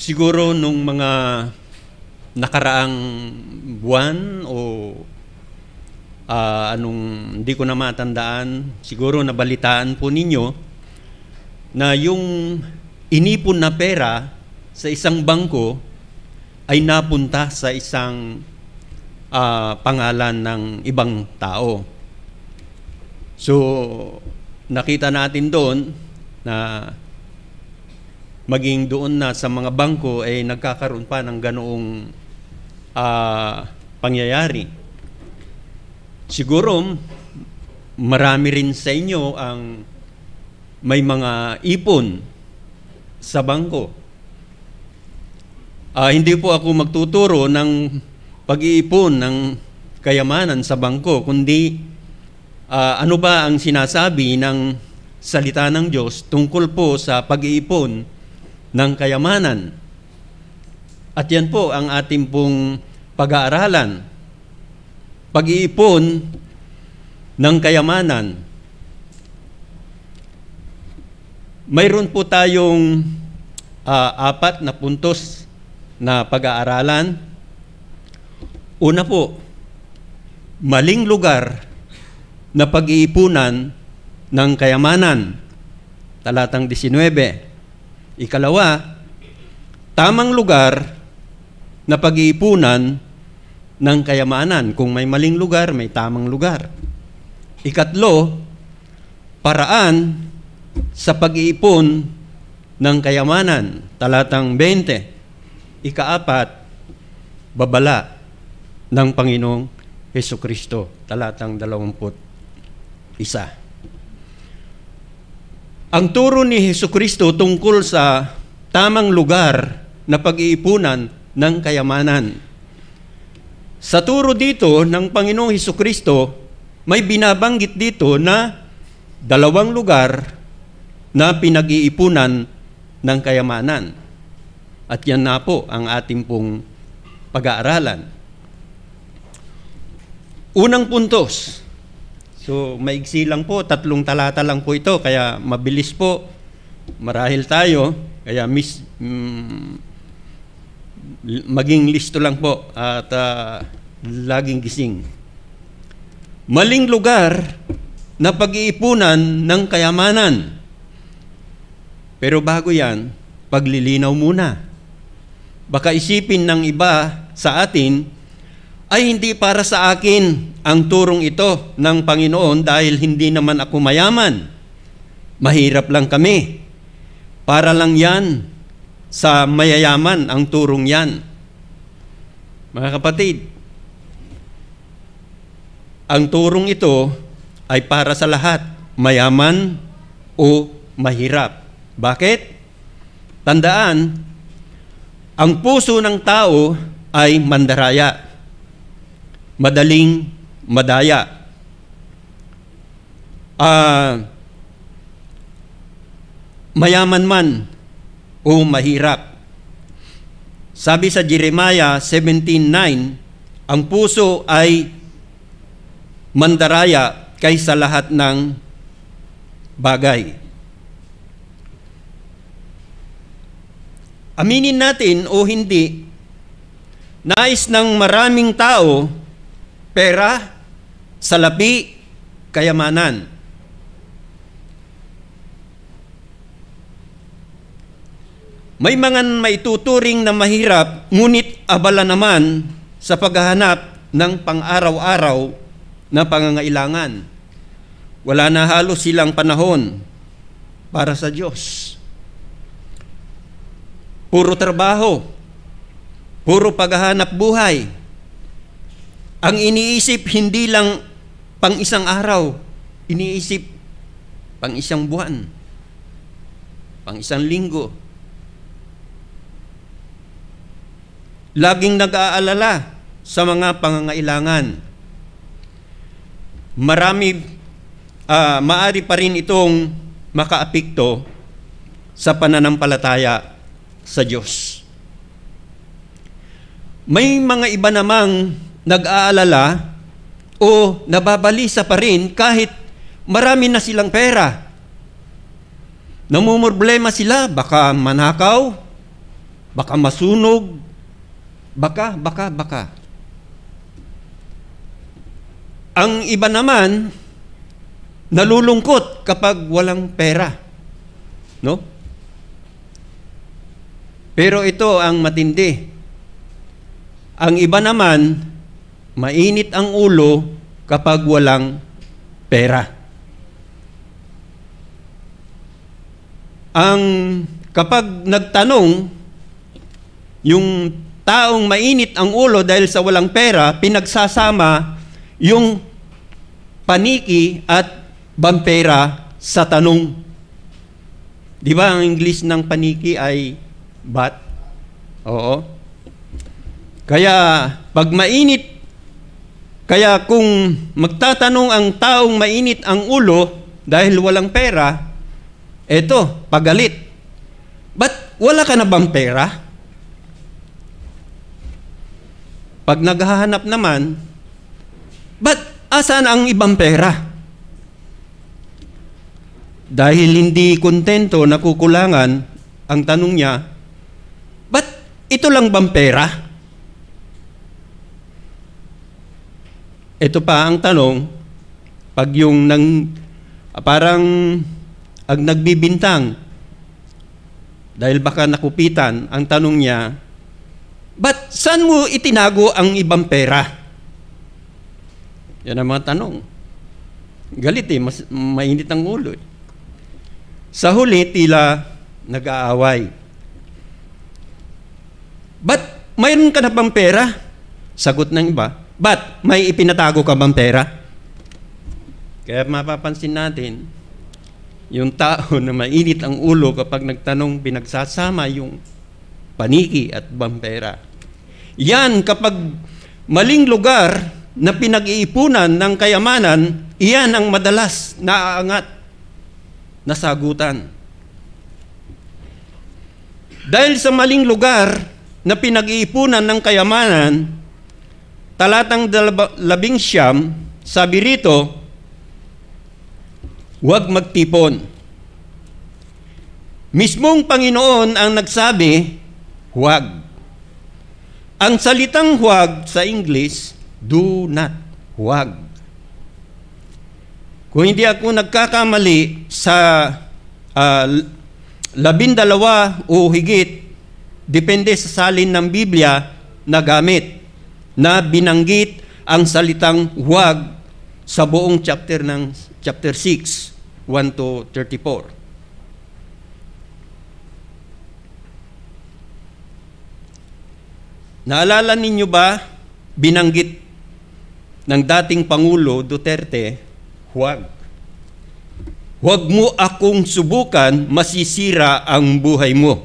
Siguro nung mga nakaraang buwan o uh, anong hindi ko na matandaan, siguro nabalitaan po ninyo na yung inipon na pera sa isang bangko ay napunta sa isang uh, pangalan ng ibang tao. So nakita natin doon na maging doon na sa mga bangko ay eh, nagkakaroon pa ng ganoong uh, pangyayari. Siguro marami rin sa inyo ang may mga ipon sa bangko. Uh, hindi po ako magtuturo ng pag-iipon ng kayamanan sa bangko, kundi uh, ano ba ang sinasabi ng salita ng Diyos tungkol po sa pag-iipon ng kayamanan. At yan po ang ating pong pag-aaralan. Pag-iipon ng kayamanan. Mayroon po tayong uh, apat na puntos na pag-aaralan. Una po, maling lugar na pag-iipunan ng kayamanan. Talatang 19. Ikalawa, tamang lugar na pag-iipunan ng kayamanan. Kung may maling lugar, may tamang lugar. Ikatlo, paraan sa pag-iipon ng kayamanan. Talatang 20. Ikaapat, babala ng Panginoong Heso Kristo. Talatang 21. Ang turo ni Heso Kristo tungkol sa tamang lugar na pag-iipunan ng kayamanan. Sa turo dito ng Panginoong Heso Kristo, may binabanggit dito na dalawang lugar na pinag-iipunan ng kayamanan. At yan na po ang ating pong pag-aaralan. Unang puntos, So, maigsi lang po, tatlong talata lang po ito, kaya mabilis po. Marahil tayo, kaya mis, mm, maging listo lang po at uh, laging gising. Maling lugar na pag-iipunan ng kayamanan. Pero bago yan, paglilinaw muna. Baka isipin ng iba sa atin, ay hindi para sa akin ang turong ito ng Panginoon dahil hindi naman ako mayaman. Mahirap lang kami. Para lang yan sa mayayaman ang turong yan. Mga kapatid, ang turong ito ay para sa lahat, mayaman o mahirap. Bakit? Tandaan, ang puso ng tao ay mandaraya. Madaling madaya. Uh, mayaman man o mahirap. Sabi sa Jeremiah 17.9, ang puso ay mandaraya kaysa lahat ng bagay. Aminin natin o hindi, nais ng maraming tao, pera, salapi, kayamanan. May mga maituturing na mahirap, ngunit abala naman sa paghahanap ng pang-araw-araw na pangangailangan. Wala na halos silang panahon para sa Diyos. Puro trabaho, puro paghahanap buhay. Ang iniisip hindi lang Pang isang araw, iniisip. Pang isang buwan. Pang isang linggo. Laging nag-aalala sa mga pangangailangan. Marami, uh, maari pa rin itong makaapikto sa pananampalataya sa Diyos. May mga iba namang nag-aalala o nababalisa pa rin kahit marami na silang pera. Namumroblema sila, baka manakaw, baka masunog, baka, baka, baka. Ang iba naman, nalulungkot kapag walang pera. No? Pero ito ang matindi. Ang iba naman, mainit ang ulo kapag walang pera. Ang kapag nagtanong yung taong mainit ang ulo dahil sa walang pera, pinagsasama yung paniki at bampera sa tanong. Di ba ang English ng paniki ay bat? Oo. Kaya pag mainit kaya kung magtatanong ang taong mainit ang ulo dahil walang pera, eto, pagalit. Ba't wala ka na bang pera? Pag naghahanap naman, ba't asan ang ibang pera? Dahil hindi kontento, nakukulangan, ang tanong niya, ba't ito lang bang pera? Ito pa ang tanong, pag yung nang, parang ang nagbibintang, dahil baka nakupitan, ang tanong niya, but saan mo itinago ang ibang pera? Yan ang mga tanong. Galit eh, mas, mainit ang ulo eh. Sa huli, tila nag-aaway. But mayroon ka na pang pera? Sagot ng iba, But may ipinatago ka bang pera? Kaya mapapansin natin, yung tao na mainit ang ulo kapag nagtanong pinagsasama yung paniki at bampera. Yan kapag maling lugar na pinag-iipunan ng kayamanan, iyan ang madalas naaangat na sagutan. Dahil sa maling lugar na pinag-iipunan ng kayamanan, talatang labing siyam, sabi rito, huwag magtipon. Mismong Panginoon ang nagsabi, huwag. Ang salitang huwag sa English, do not, huwag. Kung hindi ako nagkakamali sa uh, labindalawa o higit, depende sa salin ng Biblia na gamit na binanggit ang salitang huwag sa buong chapter ng chapter 6, 1 to 34. Naalala ninyo ba binanggit ng dating Pangulo Duterte, huwag. Huwag mo akong subukan, masisira ang buhay mo.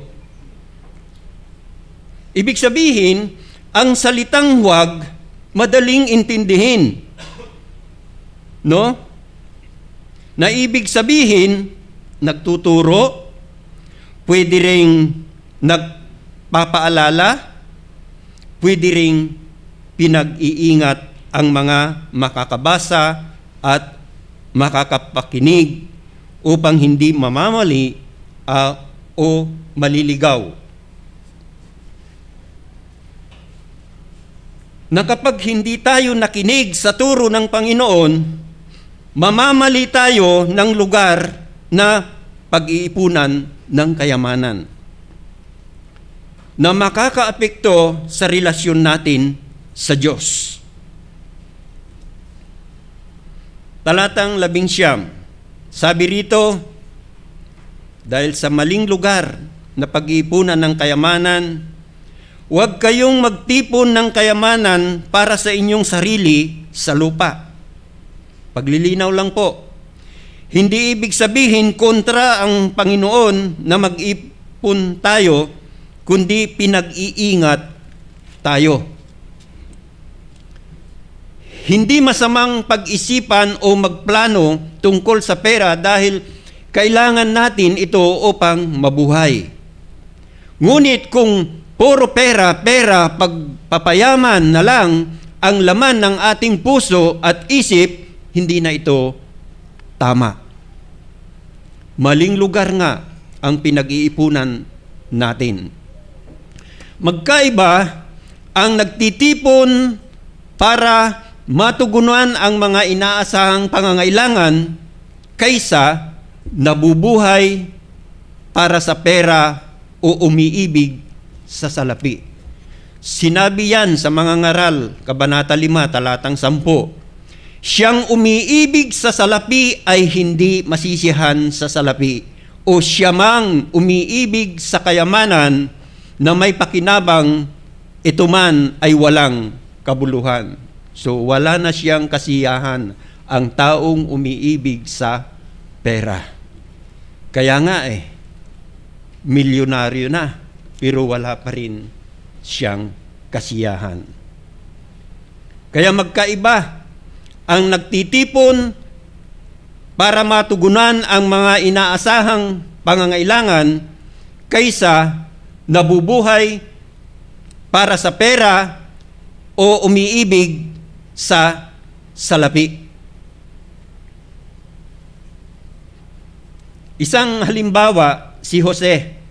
Ibig sabihin, ang salitang huwag madaling intindihin. No? Na ibig sabihin, nagtuturo, pwede ring nagpapaalala, pwede ring pinag-iingat ang mga makakabasa at makakapakinig upang hindi mamamali uh, o maliligaw. na kapag hindi tayo nakinig sa turo ng Panginoon, mamamali tayo ng lugar na pag-iipunan ng kayamanan na makakaapekto sa relasyon natin sa Diyos. Talatang labing siyam, sabi rito, dahil sa maling lugar na pag-iipunan ng kayamanan, Huwag kayong magtipon ng kayamanan para sa inyong sarili sa lupa. Paglilinaw lang po. Hindi ibig sabihin kontra ang Panginoon na mag-ipon tayo, kundi pinag-iingat tayo. Hindi masamang pag-isipan o magplano tungkol sa pera dahil kailangan natin ito upang mabuhay. Ngunit kung Puro pera, pera, pagpapayaman na lang ang laman ng ating puso at isip, hindi na ito tama. Maling lugar nga ang pinag-iipunan natin. Magkaiba ang nagtitipon para matugunan ang mga inaasahang pangangailangan kaysa nabubuhay para sa pera o umiibig sa salapi. Sinabi yan sa mga ngaral, Kabanata 5, talatang 10. Siyang umiibig sa salapi ay hindi masisihan sa salapi. O siya mang umiibig sa kayamanan na may pakinabang, ito man ay walang kabuluhan. So wala na siyang kasiyahan ang taong umiibig sa pera. Kaya nga eh, milyonaryo na pero wala pa rin siyang kasiyahan. Kaya magkaiba ang nagtitipon para matugunan ang mga inaasahang pangangailangan kaysa nabubuhay para sa pera o umiibig sa salapi. Isang halimbawa si Jose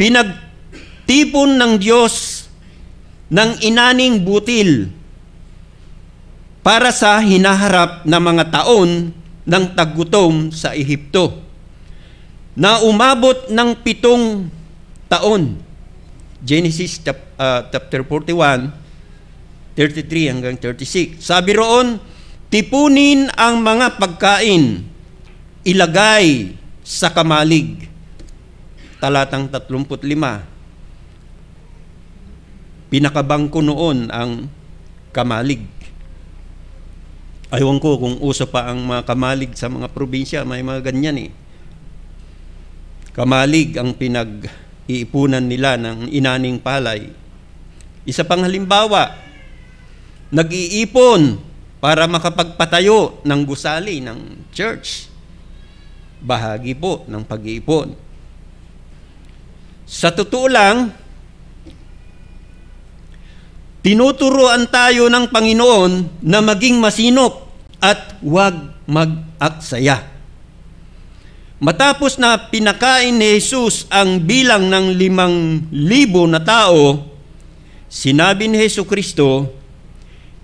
pinagtipon ng Diyos ng inaning butil para sa hinaharap na mga taon ng taggutom sa Ehipto na umabot ng pitong taon. Genesis ah, chapter 41, 33 hanggang 36. Sabi roon, tipunin ang mga pagkain, ilagay sa kamalig talatang 35. Pinakabangko noon ang kamalig. Aywan ko kung uso pa ang mga kamalig sa mga probinsya, may mga ganyan eh. Kamalig ang pinag-iipunan nila ng inaning palay. Isa pang halimbawa, nag-iipon para makapagpatayo ng gusali ng church. Bahagi po ng pag-iipon. Sa totoo lang, tinuturoan tayo ng Panginoon na maging masinop at huwag mag-aksaya. Matapos na pinakain ni Jesus ang bilang ng limang libo na tao, sinabi ni Heso Kristo,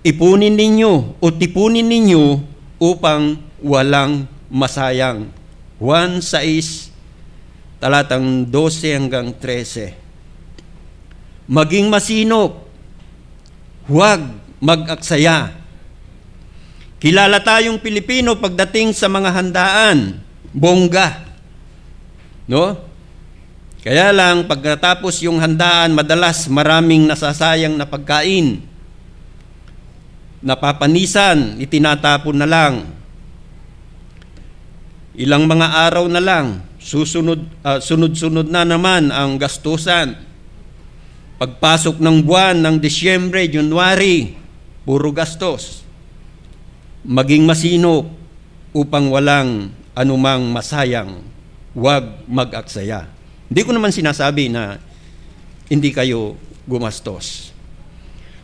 ipunin ninyo o tipunin ninyo upang walang masayang. 6 talatang 12 hanggang 13. Maging masinop, huwag mag-aksaya. Kilala tayong Pilipino pagdating sa mga handaan, bongga. No? Kaya lang pagkatapos yung handaan, madalas maraming nasasayang na pagkain. Napapanisan, itinatapon na lang. Ilang mga araw na lang Susunod, uh, sunod-sunod na naman ang gastusan. Pagpasok ng buwan ng Disyembre, January, puro gastos. Maging masino upang walang anumang masayang, huwag mag-aksaya. Hindi ko naman sinasabi na hindi kayo gumastos.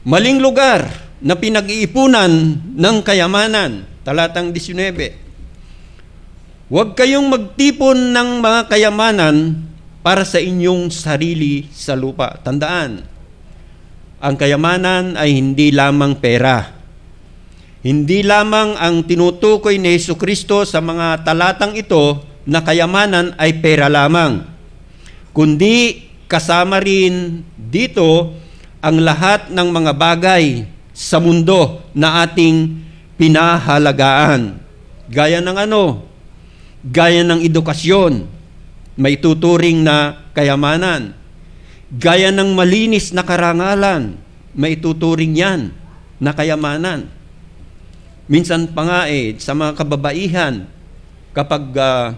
Maling lugar na pinag-iipunan ng kayamanan, talatang 19. Huwag kayong magtipon ng mga kayamanan para sa inyong sarili sa lupa. Tandaan, ang kayamanan ay hindi lamang pera. Hindi lamang ang tinutukoy ni Yesu Kristo sa mga talatang ito na kayamanan ay pera lamang, kundi kasama rin dito ang lahat ng mga bagay sa mundo na ating pinahalagaan. Gaya ng ano? gaya ng edukasyon, may tuturing na kayamanan. Gaya ng malinis na karangalan, may tuturing yan na kayamanan. Minsan pa nga eh, sa mga kababaihan, kapag uh,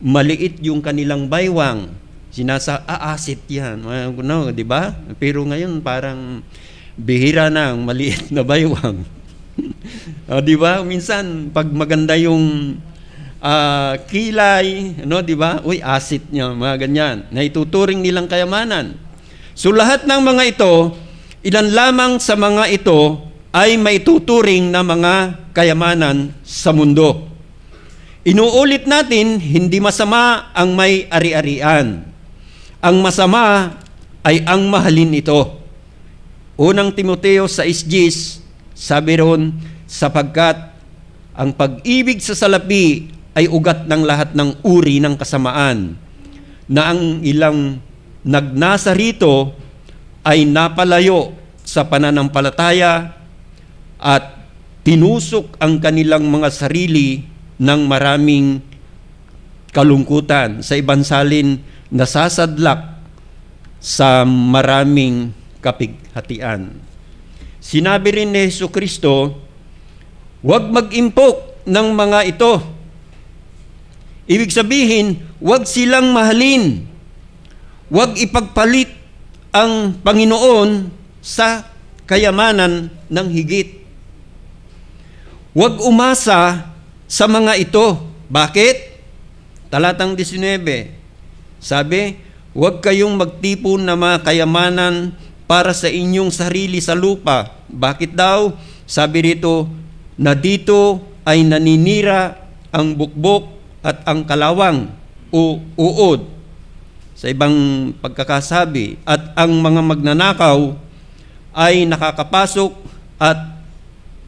maliit yung kanilang baywang, sinasa aasit ah, ah, yan. No, di ba? Pero ngayon parang bihira na ang maliit na baywang. o, di ba? Minsan, pag maganda yung uh, kilay, no, di ba? Uy, asset niya, mga ganyan. Na ituturing nilang kayamanan. So lahat ng mga ito, ilan lamang sa mga ito ay maituturing na mga kayamanan sa mundo. Inuulit natin, hindi masama ang may ari-arian. Ang masama ay ang mahalin ito. Unang Timoteo sa 6.10, sabi roon, sapagkat ang pag-ibig sa salapi ay ugat ng lahat ng uri ng kasamaan na ang ilang nagnasa rito ay napalayo sa pananampalataya at tinusok ang kanilang mga sarili ng maraming kalungkutan. Sa ibansalin salin, nasasadlak sa maraming kapighatian. Sinabi rin ni Yesu Kristo, huwag mag-impok ng mga ito Ibig sabihin, wag silang mahalin. Wag ipagpalit ang Panginoon sa kayamanan ng higit. Wag umasa sa mga ito. Bakit? Talatang 19. Sabi, huwag kayong magtipon ng mga kayamanan para sa inyong sarili sa lupa. Bakit daw? Sabi rito, na dito ay naninira ang bukbok at ang kalawang o uod sa ibang pagkakasabi at ang mga magnanakaw ay nakakapasok at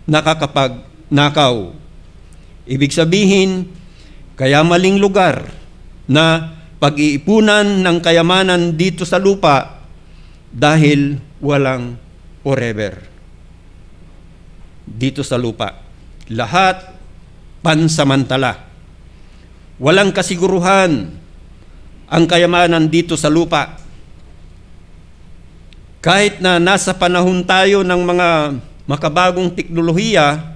nakakapagnakaw. Ibig sabihin, kaya maling lugar na pag-iipunan ng kayamanan dito sa lupa dahil walang forever. Dito sa lupa. Lahat pansamantala. Walang kasiguruhan ang kayamanan dito sa lupa. Kahit na nasa panahon tayo ng mga makabagong teknolohiya,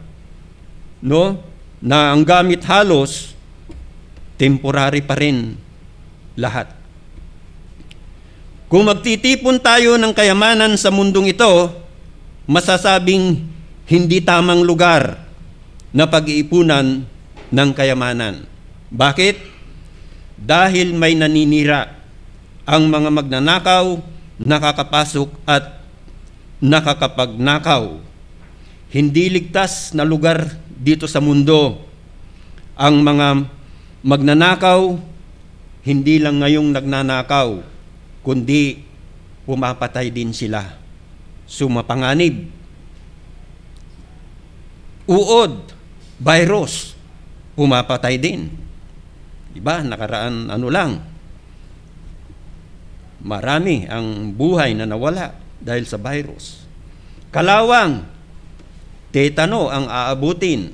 no, na ang gamit halos temporary pa rin lahat. Kung magtitipon tayo ng kayamanan sa mundong ito, masasabing hindi tamang lugar na pag-iipunan ng kayamanan. Bakit? Dahil may naninira ang mga magnanakaw, nakakapasok at nakakapagnakaw. Hindi ligtas na lugar dito sa mundo. Ang mga magnanakaw, hindi lang ngayong nagnanakaw, kundi pumapatay din sila. Sumapanganib. Uod, virus, pumapatay din Diba? Nakaraan ano lang. Marami ang buhay na nawala dahil sa virus. Kalawang, tetano ang aabutin.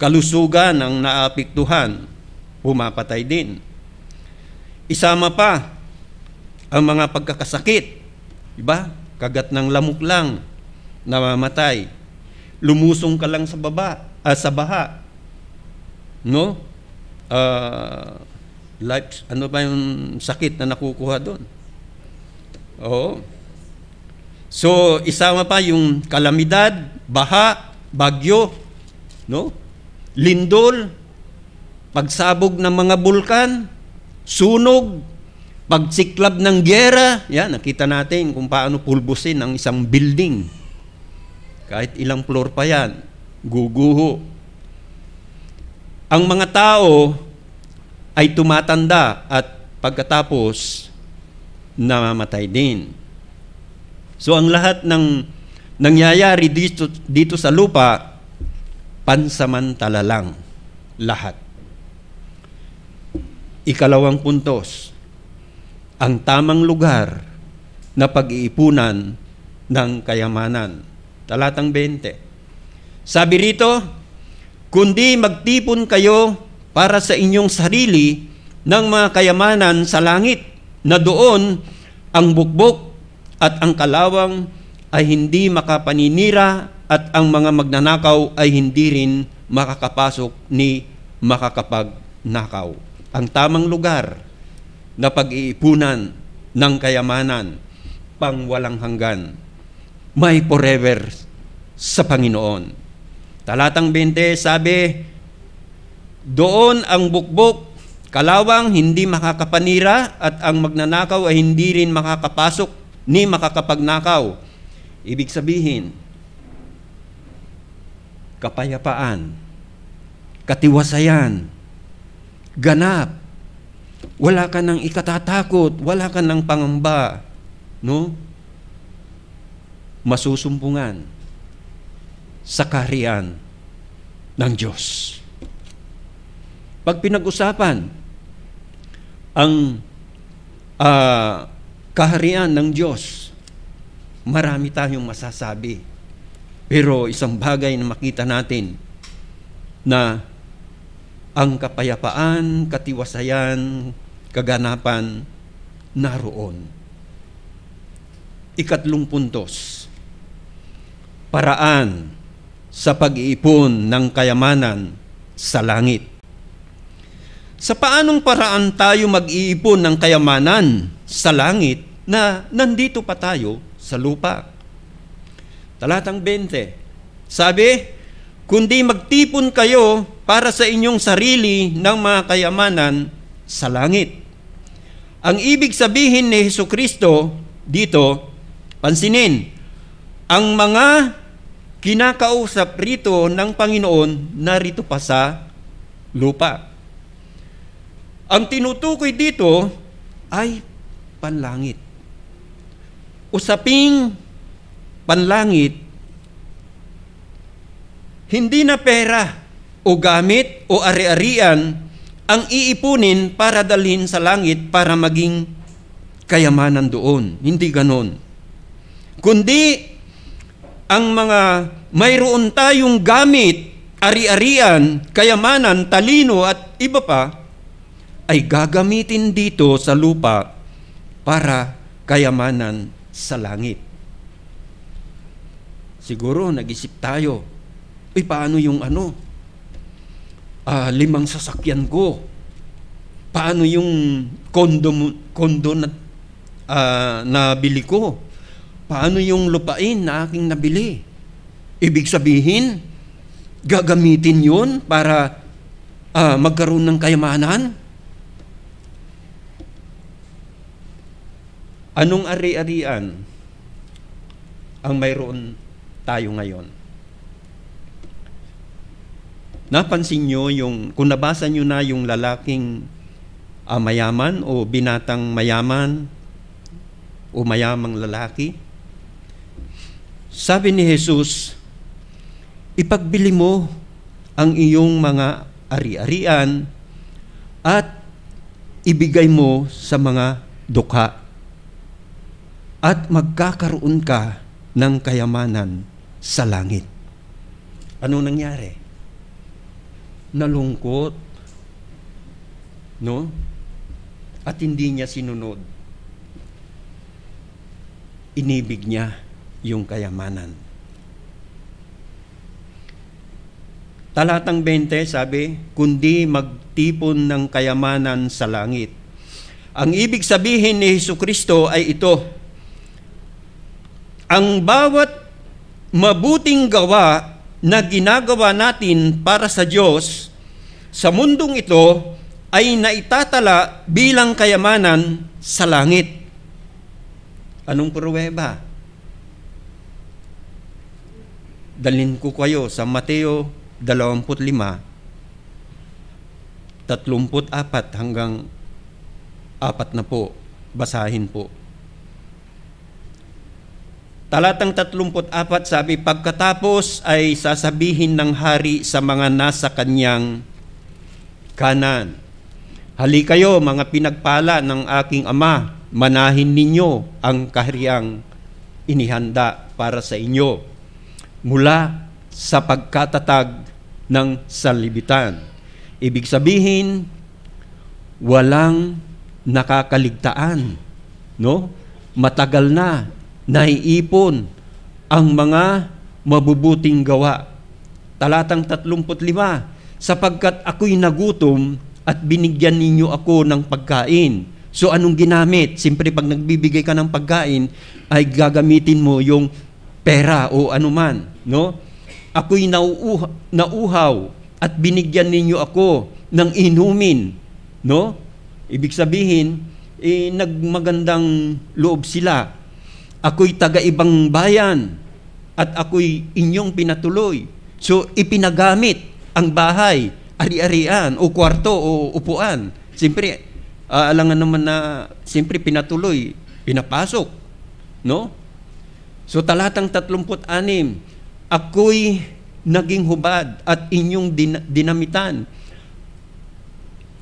Kalusugan ang naapiktuhan. Pumapatay din. Isama pa ang mga pagkakasakit. Diba? Kagat ng lamok lang, namamatay. Lumusong ka lang sa baba, ah, sa baha. No? uh, life, ano ba yung sakit na nakukuha doon? oh So, isama pa yung kalamidad, baha, bagyo, no? lindol, pagsabog ng mga bulkan, sunog, pagsiklab ng gera. Yan, nakita natin kung paano pulbusin ang isang building. Kahit ilang floor pa yan, guguho, ang mga tao ay tumatanda at pagkatapos namamatay din. So ang lahat ng nangyayari dito, dito sa lupa, pansamantala lang lahat. Ikalawang puntos, ang tamang lugar na pag-iipunan ng kayamanan. Talatang 20. Sabi rito, kundi magtipon kayo para sa inyong sarili ng mga kayamanan sa langit na doon ang bukbok at ang kalawang ay hindi makapaninira at ang mga magnanakaw ay hindi rin makakapasok ni makakapagnakaw. Ang tamang lugar na pag-iipunan ng kayamanan pang walang hanggan may forever sa Panginoon. Talatang 20, sabi, Doon ang bukbok, kalawang hindi makakapanira at ang magnanakaw ay hindi rin makakapasok ni makakapagnakaw. Ibig sabihin, kapayapaan, katiwasayan, ganap, wala ka ng ikatatakot, wala ka ng pangamba, no? Masusumpungan sa kaharian ng Diyos. Pag pinag-usapan ang uh, kaharian ng Diyos, marami tayong masasabi. Pero isang bagay na makita natin na ang kapayapaan, katiwasayan, kaganapan naroon. Ikatlong puntos. Paraan sa pag-iipon ng kayamanan sa langit. Sa paanong paraan tayo mag-iipon ng kayamanan sa langit na nandito pa tayo sa lupa? Talatang 20, sabi, Kundi magtipon kayo para sa inyong sarili ng mga kayamanan sa langit. Ang ibig sabihin ni Heso Kristo dito, pansinin, ang mga kinakausap rito ng Panginoon na rito pa sa lupa. Ang tinutukoy dito ay panlangit. Usaping panlangit, hindi na pera o gamit o ari-arian ang iipunin para dalhin sa langit para maging kayamanan doon. Hindi ganon. Kundi ang mga mayroon tayong gamit, ari-arian, kayamanan, talino at iba pa, ay gagamitin dito sa lupa para kayamanan sa langit. Siguro nag-isip tayo, uy paano yung ano? Uh, limang sasakyan ko. Paano yung kondo, kondo na uh, nabili ko? paano yung lupain na aking nabili? Ibig sabihin, gagamitin yun para uh, magkaroon ng kayamanan? Anong ari-arian ang mayroon tayo ngayon? Napansin nyo yung, kung nabasa nyo na yung lalaking uh, mayaman o binatang mayaman o mayamang lalaki, sabi ni Jesus, ipagbili mo ang iyong mga ari-arian at ibigay mo sa mga dukha at magkakaroon ka ng kayamanan sa langit. Ano nangyari? Nalungkot. No? At hindi niya sinunod. Inibig niya yung kayamanan. Talatang 20, sabi, kundi magtipon ng kayamanan sa langit. Ang ibig sabihin ni Heso Kristo ay ito, ang bawat mabuting gawa na ginagawa natin para sa Diyos sa mundong ito ay naitatala bilang kayamanan sa langit. Anong pruweba? dalhin ko kayo sa Mateo 25, 34 hanggang 4 na po. Basahin po. Talatang 34 sabi, Pagkatapos ay sasabihin ng hari sa mga nasa kanyang kanan, Hali kayo mga pinagpala ng aking ama, manahin ninyo ang kahariang inihanda para sa inyo mula sa pagkatatag ng salibitan. Ibig sabihin, walang nakakaligtaan. No? Matagal na naiipon ang mga mabubuting gawa. Talatang 35, sapagkat ako'y nagutom at binigyan ninyo ako ng pagkain. So anong ginamit? Siyempre pag nagbibigay ka ng pagkain, ay gagamitin mo yung pera o anuman, no? Ako'y nauuha, nauhaw at binigyan ninyo ako ng inumin, no? Ibig sabihin, eh, nagmagandang loob sila. Ako'y taga-ibang bayan at ako'y inyong pinatuloy. So, ipinagamit ang bahay, ari-arian, o kwarto, o upuan. Siyempre, aalangan naman na, siyempre, pinatuloy, pinapasok. No? So talatang 36, Ako'y naging hubad at inyong din- dinamitan.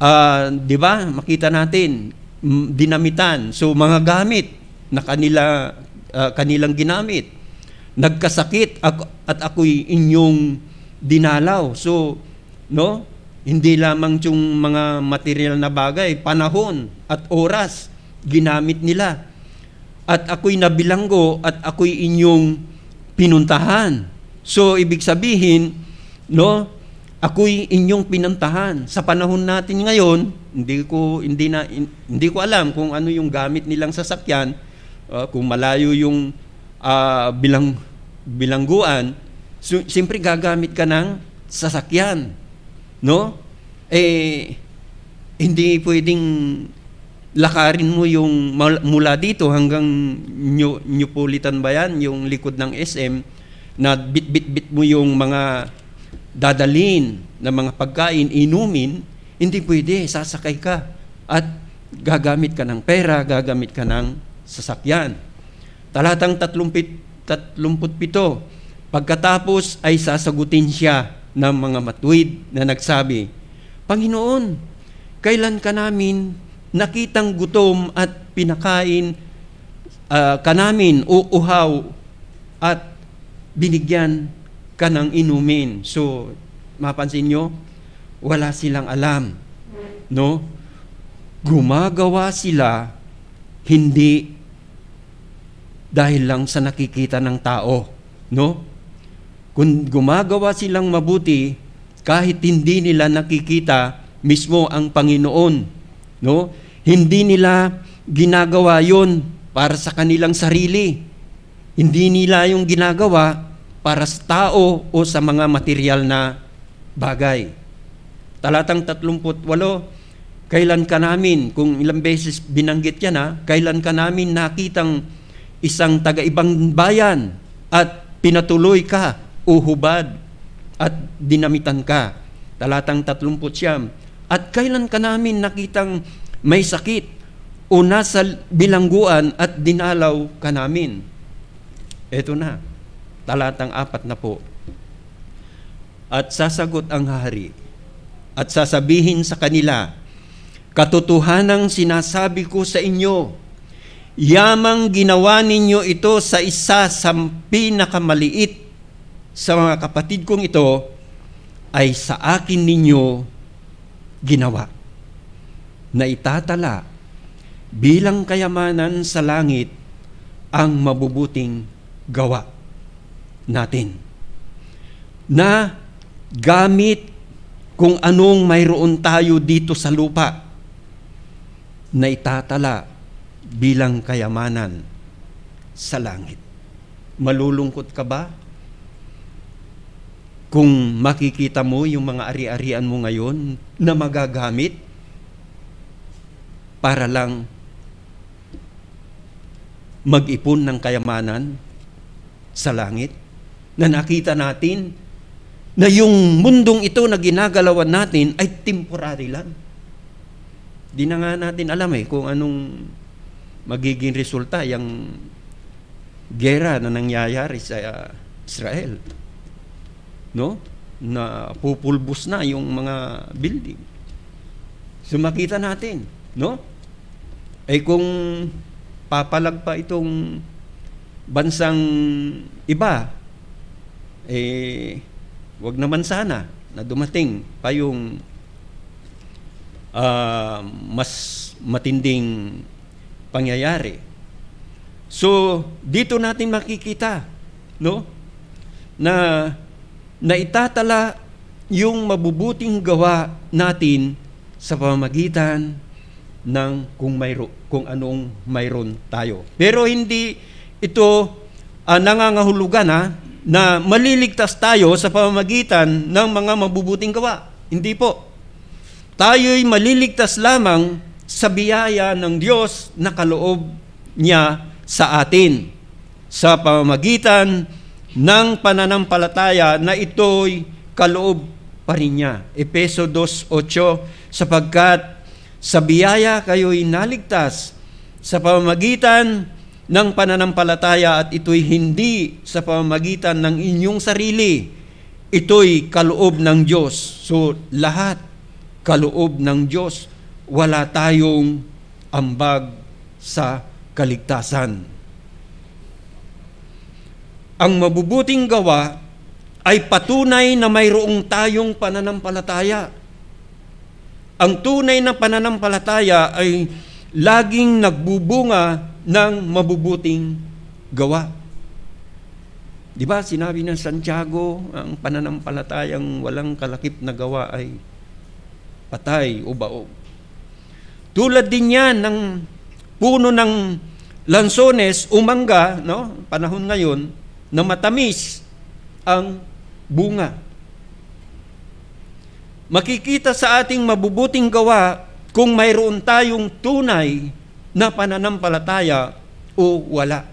Uh, di ba? Makita natin, dinamitan. So mga gamit na kanila, uh, kanilang ginamit. Nagkasakit ako, at ako'y inyong dinalaw. So, no? Hindi lamang yung mga material na bagay, panahon at oras ginamit nila at ako'y nabilanggo at ako'y inyong pinuntahan. So ibig sabihin, no, ako'y inyong pinuntahan. Sa panahon natin ngayon, hindi ko hindi na hindi ko alam kung ano yung gamit nilang sasakyan, uh, kung malayo yung uh, bilang bilangguan, so, siyempre gagamit ka ng sasakyan. No? Eh hindi pwedeng lakarin mo yung mula dito hanggang New, Newpolitan ba yan, yung likod ng SM, na bit-bit-bit mo yung mga dadalin na mga pagkain, inumin, hindi pwede, sasakay ka. At gagamit ka ng pera, gagamit ka ng sasakyan. Talatang 37, pagkatapos ay sasagutin siya ng mga matuwid na nagsabi, Panginoon, kailan ka namin nakitang gutom at pinakain uh, ka o uhaw at binigyan ka ng inumin. So, mapansin nyo, wala silang alam. No? Gumagawa sila hindi dahil lang sa nakikita ng tao. No? Kung gumagawa silang mabuti, kahit hindi nila nakikita mismo ang Panginoon No? Hindi nila ginagawa yon para sa kanilang sarili. Hindi nila yung ginagawa para sa tao o sa mga material na bagay. Talatang 38, kailan ka namin, kung ilang beses binanggit yan ha, kailan ka namin nakitang isang taga-ibang bayan at pinatuloy ka, uhubad, at dinamitan ka. Talatang 30 at kailan ka namin nakitang may sakit o nasa bilangguan at dinalaw ka namin? Ito na, talatang apat na po. At sasagot ang hari at sasabihin sa kanila, Katotohanang sinasabi ko sa inyo, yamang ginawa ninyo ito sa isa sa pinakamaliit sa mga kapatid kong ito, ay sa akin ninyo ginawa na itatala bilang kayamanan sa langit ang mabubuting gawa natin na gamit kung anong mayroon tayo dito sa lupa na itatala bilang kayamanan sa langit. Malulungkot ka ba? Kung makikita mo yung mga ari-arian mo ngayon na magagamit para lang mag-ipon ng kayamanan sa langit, na nakita natin na yung mundong ito na ginagalawan natin ay temporary lang. Di na nga natin alam eh kung anong magiging resulta yung gera na nangyayari sa Israel no? Na pupulbos na yung mga building. So makita natin, no? Eh kung papalag pa itong bansang iba, eh wag naman sana na dumating pa yung uh, mas matinding pangyayari. So, dito natin makikita, no? Na na itatala yung mabubuting gawa natin sa pamamagitan ng kung mayro kung anong mayroon tayo. Pero hindi ito uh, nangangahulugan ha, ah, na maliligtas tayo sa pamamagitan ng mga mabubuting gawa. Hindi po. Tayo'y maliligtas lamang sa biyaya ng Diyos na kaloob niya sa atin sa pamamagitan ng pananampalataya na ito'y kaloob pa rin niya. Epeso 2.8 Sapagkat sa biyaya kayo'y naligtas sa pamamagitan ng pananampalataya at ito'y hindi sa pamamagitan ng inyong sarili. Ito'y kaloob ng Diyos. So lahat kaloob ng Diyos. Wala tayong ambag sa kaligtasan ang mabubuting gawa ay patunay na mayroong tayong pananampalataya. Ang tunay na pananampalataya ay laging nagbubunga ng mabubuting gawa. Di ba sinabi ng Santiago, ang pananampalatayang walang kalakip na gawa ay patay o baog. Tulad din yan ng puno ng lansones, umangga, no? panahon ngayon, na matamis ang bunga. Makikita sa ating mabubuting gawa kung mayroon tayong tunay na pananampalataya o wala.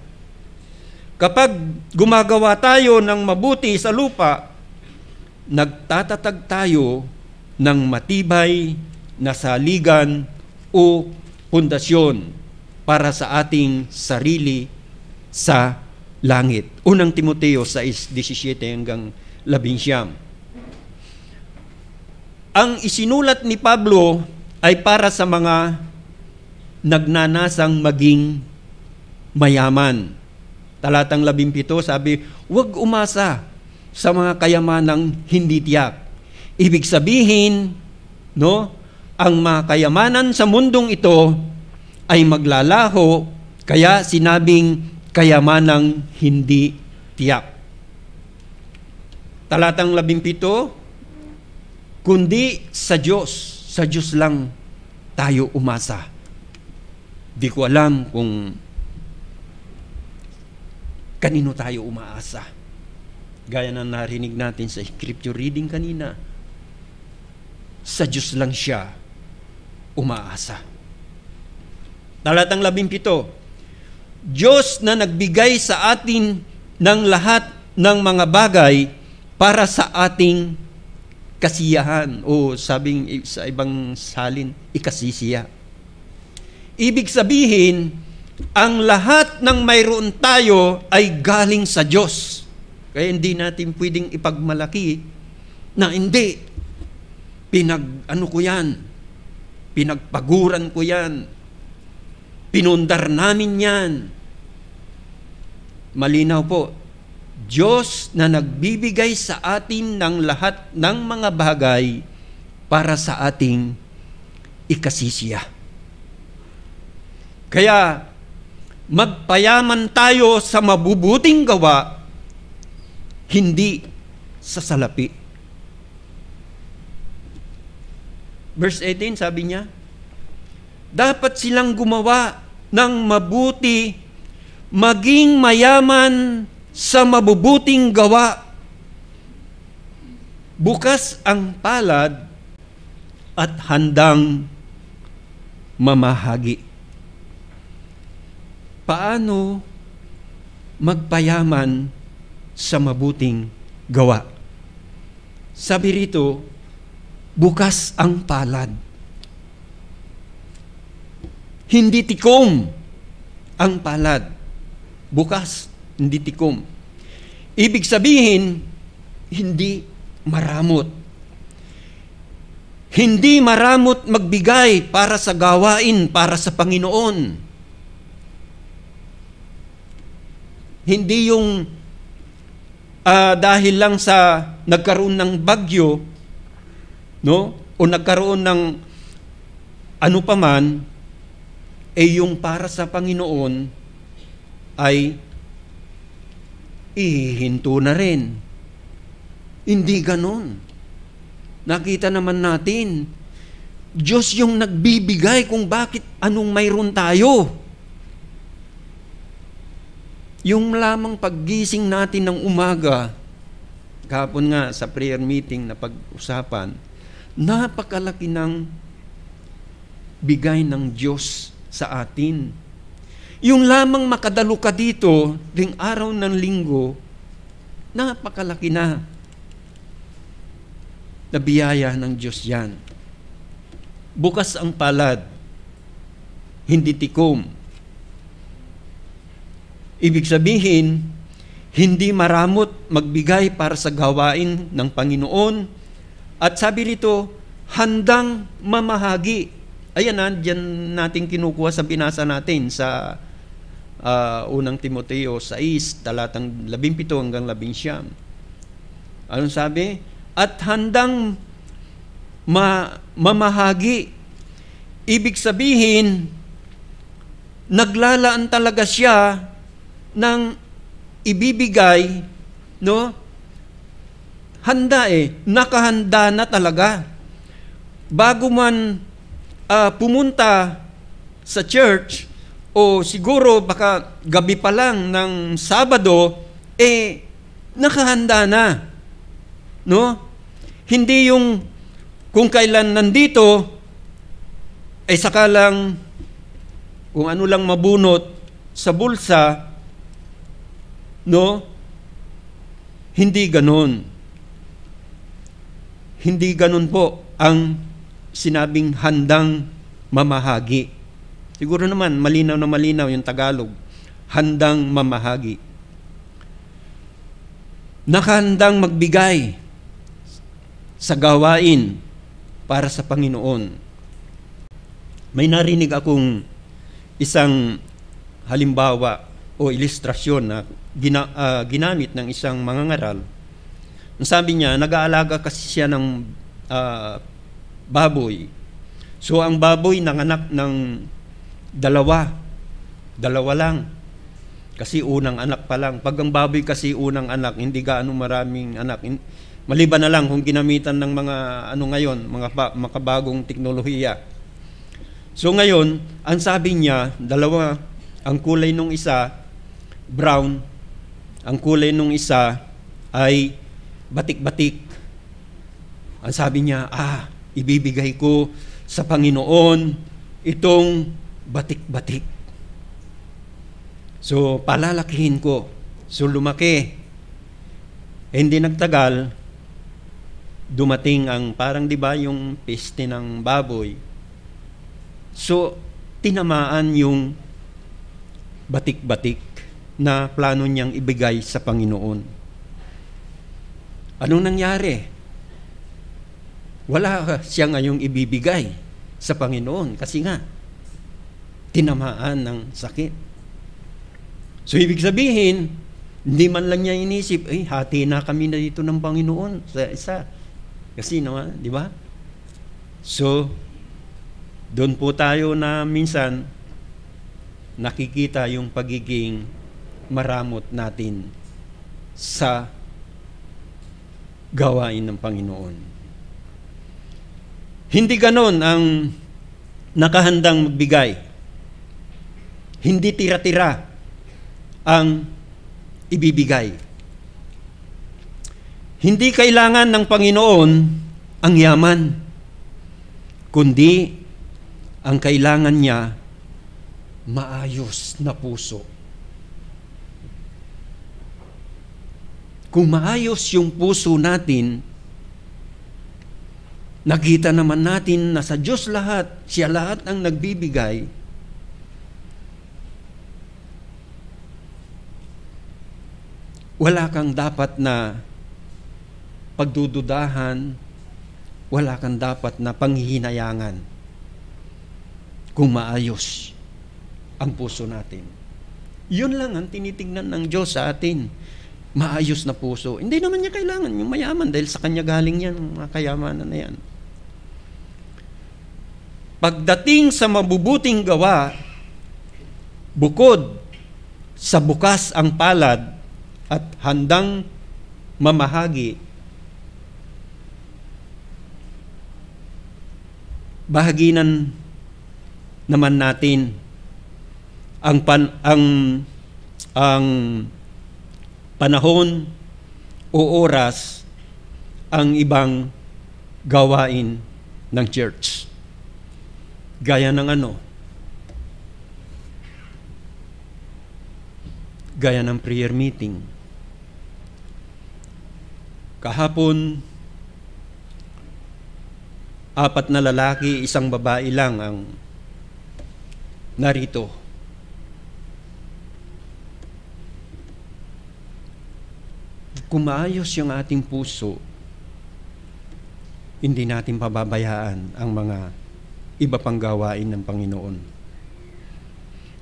Kapag gumagawa tayo ng mabuti sa lupa, nagtatatag tayo ng matibay na saligan o pundasyon para sa ating sarili sa langit. Unang Timoteo 6:17 hanggang 11. Ang isinulat ni Pablo ay para sa mga nagnanasang maging mayaman. Talatang 17 sabi, "Huwag umasa sa mga kayamanang hindi tiyak." Ibig sabihin, no, ang mga kayamanan sa mundong ito ay maglalaho, kaya sinabing kayamanang hindi tiyak. Talatang labing pito, kundi sa Diyos, sa Diyos lang tayo umasa. Di ko alam kung kanino tayo umaasa. Gaya na narinig natin sa scripture reading kanina, sa Diyos lang siya umaasa. Talatang labimpito, Diyos na nagbigay sa atin ng lahat ng mga bagay para sa ating kasiyahan o sabing sa ibang salin, ikasisiya. Ibig sabihin, ang lahat ng mayroon tayo ay galing sa Diyos. Kaya hindi natin pwedeng ipagmalaki na hindi. Pinag, ano ko yan? Pinagpaguran ko yan. Pinundar namin yan Malinaw po, Diyos na nagbibigay sa atin ng lahat ng mga bagay para sa ating ikasisiya. Kaya magpayaman tayo sa mabubuting gawa, hindi sa salapi. Verse 18 sabi niya, dapat silang gumawa ng mabuti maging mayaman sa mabubuting gawa. Bukas ang palad at handang mamahagi. Paano magpayaman sa mabuting gawa? Sabi rito, bukas ang palad. Hindi tikom ang palad bukas, hindi tikom. Ibig sabihin, hindi maramot. Hindi maramot magbigay para sa gawain, para sa Panginoon. Hindi yung uh, dahil lang sa nagkaroon ng bagyo, no? O nagkaroon ng ano paman, eh yung para sa Panginoon, ay ihihinto na rin. Hindi ganon. Nakita naman natin, Diyos yung nagbibigay kung bakit anong mayroon tayo. Yung lamang paggising natin ng umaga, kapon nga sa prayer meeting na pag-usapan, napakalaki ng bigay ng Diyos sa atin yung lamang makadalo ka dito, ding araw ng linggo, napakalaki na na biyaya ng Diyos yan. Bukas ang palad, hindi tikom. Ibig sabihin, hindi maramot magbigay para sa gawain ng Panginoon. At sabi rito, handang mamahagi. Ayan, na, ah, dyan natin kinukuha sa binasa natin sa uh, unang Timoteo 6, talatang 17 hanggang 19. Anong sabi? At handang ma- mamahagi. Ibig sabihin, naglalaan talaga siya ng ibibigay, no? Handa eh, nakahanda na talaga. Bago man uh, pumunta sa church, o siguro baka gabi pa lang ng Sabado, eh, nakahanda na. No? Hindi yung kung kailan nandito, ay eh, sakalang kung ano lang mabunot sa bulsa, no? Hindi ganon. Hindi ganon po ang sinabing handang mamahagi. Siguro naman, malinaw na malinaw yung Tagalog. Handang mamahagi. Nakahandang magbigay sa gawain para sa Panginoon. May narinig akong isang halimbawa o ilustrasyon na gina, uh, ginamit ng isang mangangaral. Sabi niya, nag-aalaga kasi siya ng uh, baboy. So ang baboy nanganak ng Dalawa. Dalawa lang. Kasi unang anak pa lang. Pag ang baboy kasi unang anak, hindi gaano maraming anak. Maliban na lang kung ginamitan ng mga ano ngayon, mga pa, makabagong teknolohiya. So ngayon, ang sabi niya, dalawa, ang kulay nung isa, brown. Ang kulay nung isa ay batik-batik. Ang sabi niya, ah, ibibigay ko sa Panginoon itong batik-batik. So, palalakihin ko. So, lumaki. Hindi nagtagal, dumating ang parang 'di ba yung peste ng baboy. So tinamaan yung batik-batik na plano niyang ibigay sa Panginoon. Anong nangyari? Wala siya ngayong ibibigay sa Panginoon kasi nga tinamaan ng sakit. So ibig sabihin, hindi man lang niya inisip, eh, hati na kami na dito ng Panginoon sa isa. Kasi naman, di ba? So, doon po tayo na minsan nakikita yung pagiging maramot natin sa gawain ng Panginoon. Hindi ganon ang nakahandang magbigay hindi tira-tira ang ibibigay. Hindi kailangan ng Panginoon ang yaman, kundi ang kailangan niya maayos na puso. Kung maayos yung puso natin, nakita naman natin na sa Diyos lahat, siya lahat ang nagbibigay, Wala kang dapat na pagdududahan, wala kang dapat na panghihinayangan kung maayos ang puso natin. Yun lang ang tinitingnan ng Diyos sa atin. Maayos na puso. Hindi naman niya kailangan yung mayaman dahil sa kanya galing yan, mga kayamanan na yan. Pagdating sa mabubuting gawa, bukod sa bukas ang palad, at handang mamahagi. Bahaginan naman natin ang pan, ang ang panahon o oras ang ibang gawain ng church. Gaya ng ano? Gaya ng prayer meeting Kahapon, apat na lalaki, isang babae lang ang narito. Kumaayos yung ating puso, hindi natin pababayaan ang mga iba pang gawain ng Panginoon.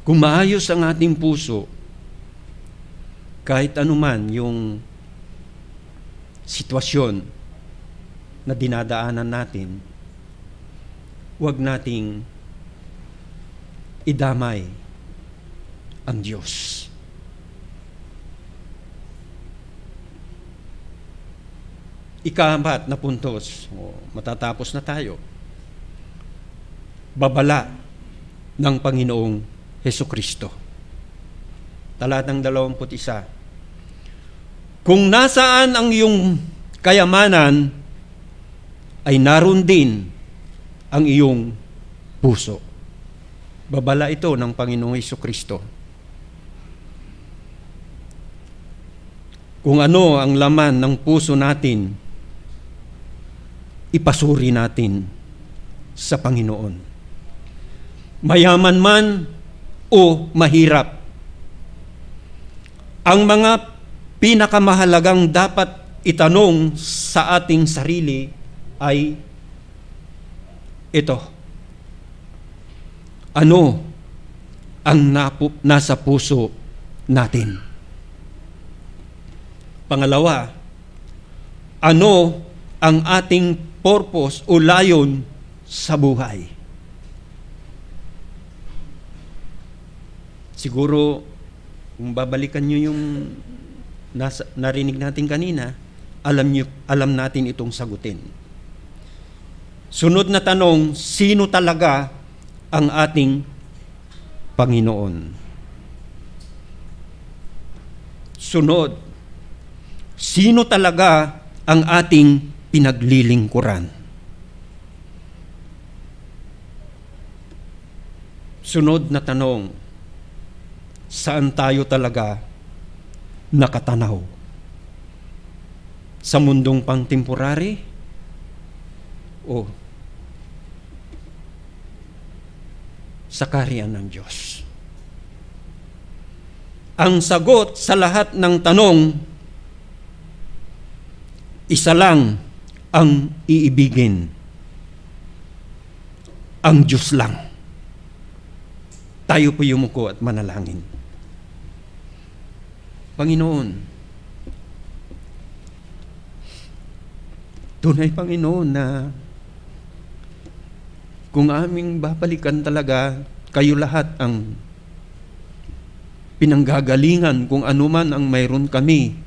Kumaayos ang ating puso, kahit anuman yung sitwasyon na dinadaanan natin, huwag nating idamay ang Diyos. Ikaapat na puntos, o, matatapos na tayo. Babala ng Panginoong Heso Kristo. Talatang 21. Kung nasaan ang iyong kayamanan, ay naroon din ang iyong puso. Babala ito ng Panginoong Iso Kristo. Kung ano ang laman ng puso natin, ipasuri natin sa Panginoon. Mayaman man o mahirap, ang mga pinakamahalagang dapat itanong sa ating sarili ay ito. Ano ang napu- nasa puso natin? Pangalawa, ano ang ating purpose o layon sa buhay? Siguro, kung babalikan nyo yung nas, narinig natin kanina, alam, niyo, alam natin itong sagutin. Sunod na tanong, sino talaga ang ating Panginoon? Sunod, sino talaga ang ating pinaglilingkuran? Sunod na tanong, saan tayo talaga nakatanaw. Sa mundong pangtemporary, o sa kaharian ng Diyos. Ang sagot sa lahat ng tanong, isa lang ang iibigin. Ang Diyos lang. Tayo po yumuko at manalangin. Panginoon. Tunay, Panginoon, na kung aming babalikan talaga, kayo lahat ang pinanggagalingan kung anuman ang mayroon kami.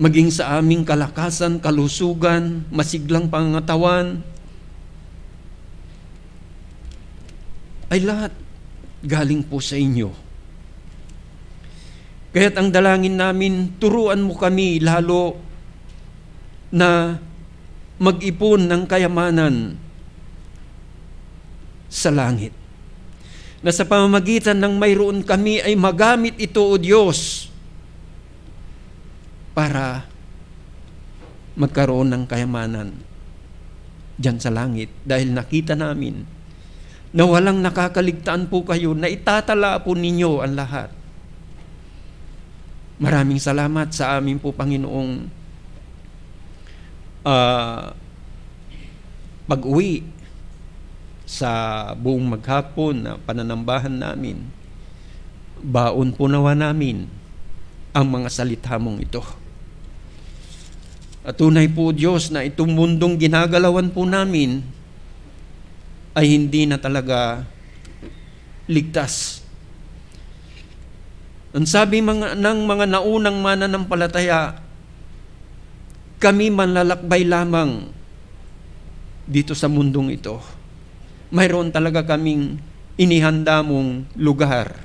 Maging sa aming kalakasan, kalusugan, masiglang pangatawan, ay lahat galing po sa inyo. Kaya't ang dalangin namin, turuan mo kami lalo na mag-ipon ng kayamanan sa langit. Na sa pamamagitan ng mayroon kami ay magamit ito, O Diyos, para magkaroon ng kayamanan dyan sa langit. Dahil nakita namin na walang nakakaligtaan po kayo, na itatala po ninyo ang lahat Maraming salamat sa amin po Panginoong uh, pag-uwi sa buong maghapon na pananambahan namin. Baon po nawa namin ang mga salita mong ito. At tunay po Diyos na itong mundong ginagalawan po namin ay hindi na talaga ligtas ang sabi mga, ng mga naunang mananampalataya, kami manlalakbay lamang dito sa mundong ito. Mayroon talaga kaming inihanda mong lugar.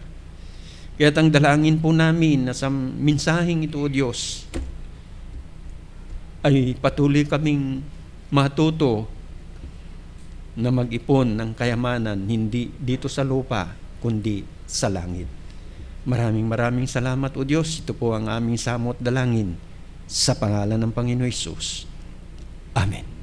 Kaya't ang dalangin po namin na sa minsahing ito, O Diyos, ay patuloy kaming matuto na mag-ipon ng kayamanan hindi dito sa lupa, kundi sa langit. Maraming maraming salamat o Diyos. Ito po ang aming samot dalangin sa pangalan ng Panginoon Isus. Amen.